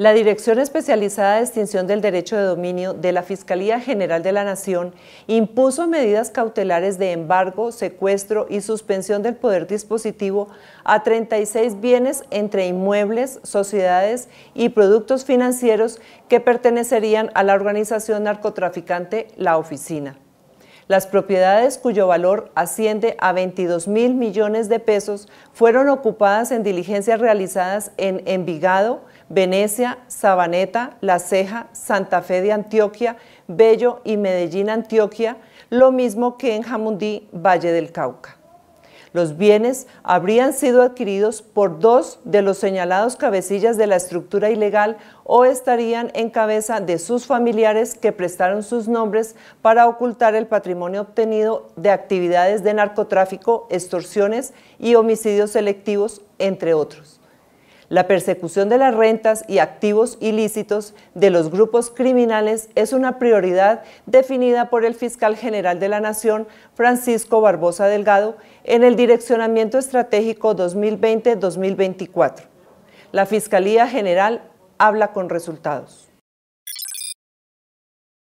La Dirección Especializada de Extinción del Derecho de Dominio de la Fiscalía General de la Nación impuso medidas cautelares de embargo, secuestro y suspensión del poder dispositivo a 36 bienes entre inmuebles, sociedades y productos financieros que pertenecerían a la organización narcotraficante La Oficina. Las propiedades cuyo valor asciende a 22 mil millones de pesos fueron ocupadas en diligencias realizadas en Envigado, Venecia, Sabaneta, La Ceja, Santa Fe de Antioquia, Bello y Medellín, Antioquia, lo mismo que en Jamundí, Valle del Cauca. Los bienes habrían sido adquiridos por dos de los señalados cabecillas de la estructura ilegal o estarían en cabeza de sus familiares que prestaron sus nombres para ocultar el patrimonio obtenido de actividades de narcotráfico, extorsiones y homicidios selectivos, entre otros. La persecución de las rentas y activos ilícitos de los grupos criminales es una prioridad definida por el fiscal general de la Nación, Francisco Barbosa Delgado, en el Direccionamiento Estratégico 2020-2024. La Fiscalía General habla con resultados.